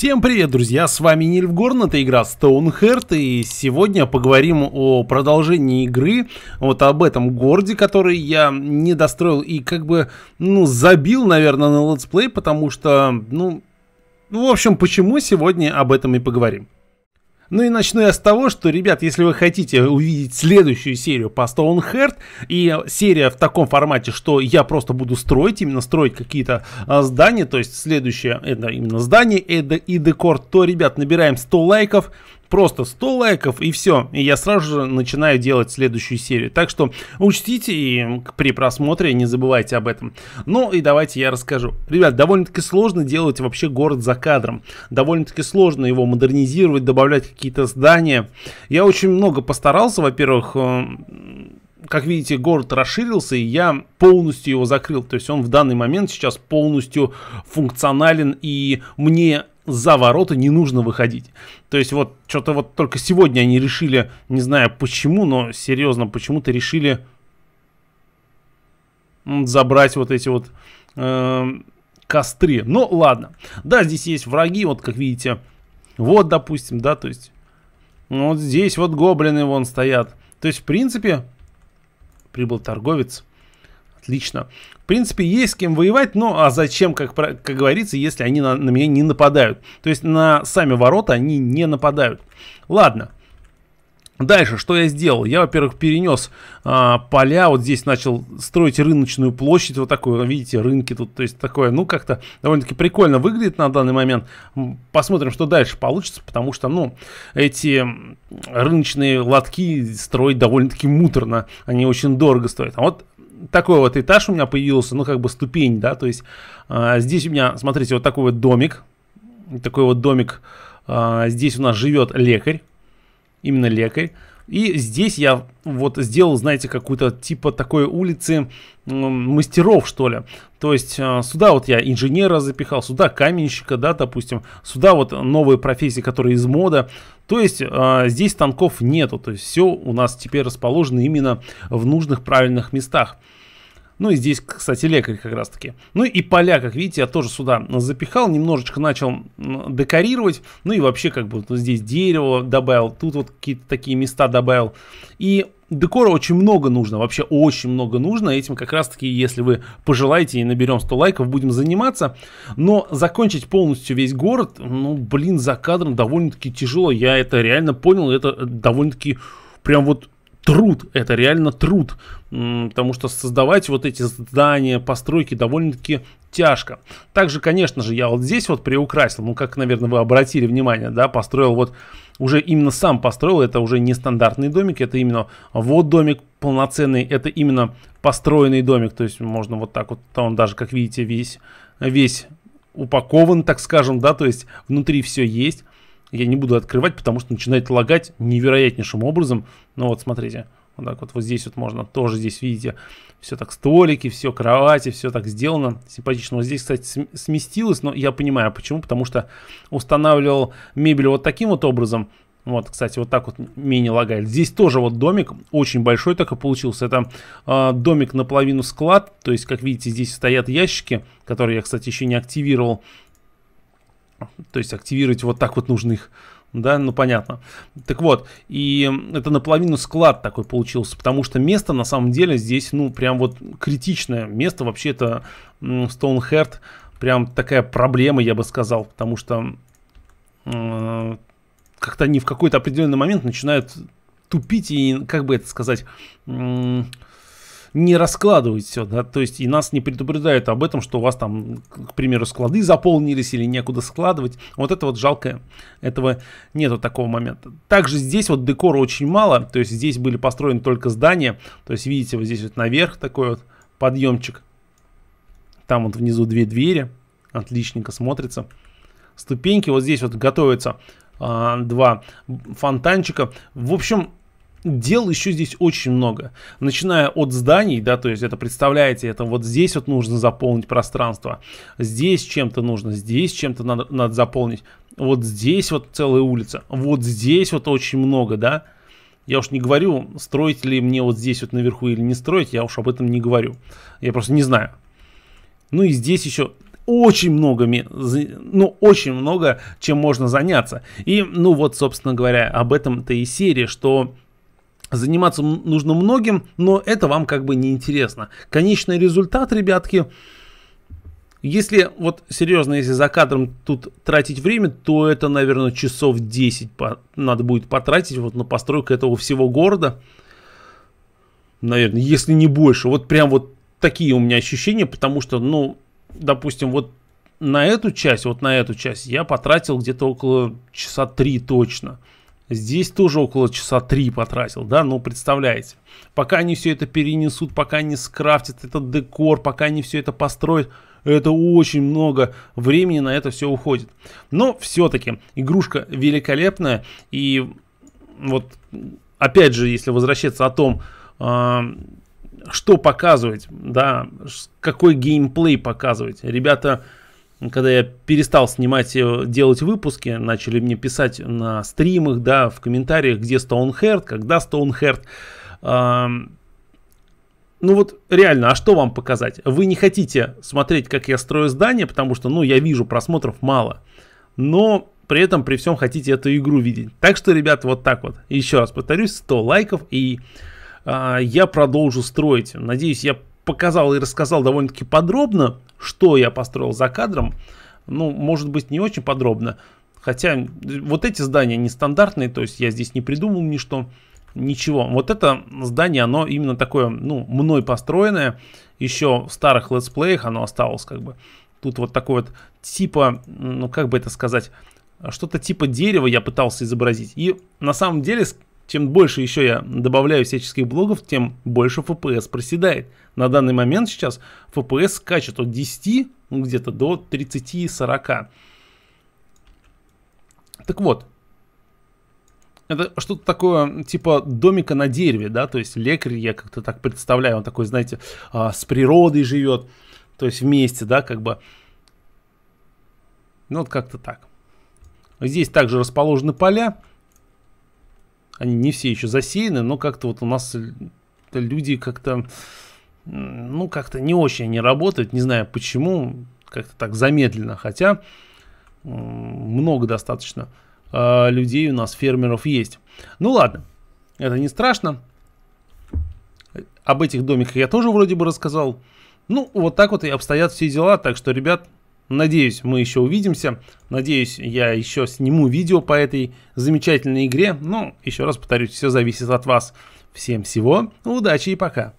Всем привет, друзья, с вами Нильф Горн, это игра Stoneheart, и сегодня поговорим о продолжении игры, вот об этом городе, который я не достроил и как бы, ну, забил, наверное, на летсплей, потому что, ну, ну, в общем, почему сегодня об этом и поговорим. Ну и начну я с того, что, ребят, если вы хотите увидеть следующую серию по Stoneheart и серия в таком формате, что я просто буду строить, именно строить какие-то а, здания, то есть следующее это именно здание и декор, то, ребят, набираем 100 лайков, Просто 100 лайков и все. И я сразу же начинаю делать следующую серию. Так что учтите и при просмотре не забывайте об этом. Ну и давайте я расскажу. Ребят, довольно-таки сложно делать вообще город за кадром. Довольно-таки сложно его модернизировать, добавлять какие-то здания. Я очень много постарался, во-первых, э, как видите, город расширился, и я полностью его закрыл. То есть он в данный момент сейчас полностью функционален, и мне за ворота не нужно выходить. То есть вот что-то вот только сегодня они решили, не знаю почему, но серьезно, почему-то решили забрать вот эти вот э, костры. Ну ладно. Да, здесь есть враги, вот как видите. Вот, допустим, да, то есть... Ну, вот здесь вот гоблины вон стоят. То есть, в принципе, прибыл торговец. Отлично. В принципе, есть с кем воевать, но а зачем, как, как говорится, если они на, на меня не нападают. То есть на сами ворота они не нападают. Ладно. Дальше, что я сделал? Я, во-первых, перенес а, поля, вот здесь начал строить рыночную площадь, вот такую, видите, рынки тут, то есть такое, ну, как-то довольно-таки прикольно выглядит на данный момент. Посмотрим, что дальше получится, потому что, ну, эти рыночные лотки строить довольно-таки муторно, они очень дорого стоят. А вот такой вот этаж у меня появился, ну, как бы ступень, да, то есть э, здесь у меня, смотрите, вот такой вот домик, такой вот домик, э, здесь у нас живет лекарь, именно лекарь, и здесь я вот сделал, знаете, какую-то типа такой улицы мастеров, что ли. То есть э, сюда вот я инженера запихал, сюда каменщика, да, допустим, сюда вот новые профессии, которые из мода. То есть э, здесь станков нету, то есть все у нас теперь расположено именно в нужных правильных местах. Ну и здесь, кстати, лекарь как раз таки. Ну и поля, как видите, я тоже сюда запихал, немножечко начал декорировать. Ну и вообще как бы вот здесь дерево добавил, тут вот какие-то такие места добавил. И декора очень много нужно, вообще очень много нужно. Этим как раз таки, если вы пожелаете и наберем 100 лайков, будем заниматься. Но закончить полностью весь город, ну, блин, за кадром довольно-таки тяжело. Я это реально понял, это довольно-таки прям вот труд, это реально труд, потому что создавать вот эти здания, постройки довольно-таки тяжко. Также, конечно же, я вот здесь вот приукрасил, ну, как, наверное, вы обратили внимание, да, построил вот, уже именно сам построил, это уже не стандартный домик, это именно вот домик полноценный, это именно построенный домик, то есть можно вот так вот, он даже, как видите, весь, весь упакован, так скажем, да, то есть внутри все есть. Я не буду открывать, потому что начинает лагать невероятнейшим образом. Ну вот, смотрите. Вот так вот, вот здесь вот можно тоже здесь, видите, все так столики, все кровати, все так сделано симпатично. Вот здесь, кстати, сместилось, но я понимаю почему, потому что устанавливал мебель вот таким вот образом. Вот, кстати, вот так вот менее лагает. Здесь тоже вот домик, очень большой так и получился. Это э, домик наполовину склад, то есть, как видите, здесь стоят ящики, которые я, кстати, еще не активировал. То есть активировать вот так вот нужных да, ну понятно. Так вот, и это наполовину склад такой получился, потому что место на самом деле здесь, ну, прям вот критичное место. Вообще это Stoneheart, прям такая проблема, я бы сказал, потому что э, как-то они в какой-то определенный момент начинают тупить и, как бы это сказать... Э, не раскладывать все, да, то есть и нас не предупреждают об этом, что у вас там, к примеру, склады заполнились или некуда складывать. Вот это вот жалко, этого нету такого момента. Также здесь вот декора очень мало, то есть здесь были построены только здания, то есть видите, вот здесь вот наверх такой вот подъемчик, там вот внизу две двери, отличненько смотрится. Ступеньки, вот здесь вот готовятся а, два фонтанчика. В общем, Дел еще здесь очень много, начиная от зданий, да, то есть это представляете, это вот здесь вот нужно заполнить пространство, здесь чем-то нужно, здесь чем-то надо, надо заполнить, вот здесь вот целая улица, вот здесь вот очень много, да, я уж не говорю, строить ли мне вот здесь вот наверху или не строить, я уж об этом не говорю, я просто не знаю. Ну и здесь еще очень много, ну, очень много чем можно заняться. И, ну, вот, собственно говоря, об этом-то и серия, что Заниматься нужно многим, но это вам как бы не интересно. Конечный результат, ребятки, если вот серьезно, если за кадром тут тратить время, то это, наверное, часов 10 по, надо будет потратить вот на постройку этого всего города. Наверное, если не больше. Вот прям вот такие у меня ощущения, потому что, ну, допустим, вот на эту часть, вот на эту часть я потратил где-то около часа 3 точно. Здесь тоже около часа три потратил, да, ну представляете. Пока они все это перенесут, пока они скрафтят этот декор, пока они все это построят, это очень много времени на это все уходит. Но все-таки игрушка великолепная. И вот опять же, если возвращаться о том, а, что показывать, да, какой геймплей показывать. Ребята когда я перестал снимать, э, делать выпуски, начали мне писать на стримах, да, в комментариях, где Стоунхерт, когда Стоунхерт. ну вот реально, а что вам показать? Вы не хотите смотреть, как я строю здание, потому что, ну, я вижу, просмотров мало. Но при этом, при всем хотите эту игру видеть. Так что, ребят, вот так вот. Еще раз повторюсь, 100 лайков и э, я продолжу строить. Надеюсь, я показал и рассказал довольно-таки подробно, что я построил за кадром. Ну, может быть, не очень подробно. Хотя вот эти здания нестандартные, то есть я здесь не придумал ни что, ничего. Вот это здание, оно именно такое, ну, мной построенное. Еще в старых летсплеях оно осталось как бы. Тут вот такой вот типа, ну, как бы это сказать, что-то типа дерева я пытался изобразить. И на самом деле чем больше еще я добавляю всяческих блогов, тем больше FPS проседает. На данный момент сейчас FPS скачет от 10 ну, где-то до 30-40. Так вот, это что-то такое, типа домика на дереве, да, то есть лекарь, я как-то так представляю, он такой, знаете, а, с природой живет, то есть вместе, да, как бы. Ну, вот как-то так. Здесь также расположены поля, они не все еще засеяны, но как-то вот у нас люди как-то, ну, как-то не очень они работают. Не знаю почему, как-то так замедленно. Хотя много достаточно а, людей у нас, фермеров есть. Ну ладно, это не страшно. Об этих домиках я тоже вроде бы рассказал. Ну, вот так вот и обстоят все дела. Так что, ребят, Надеюсь, мы еще увидимся. Надеюсь, я еще сниму видео по этой замечательной игре. Но, ну, еще раз повторюсь, все зависит от вас. Всем всего, удачи и пока.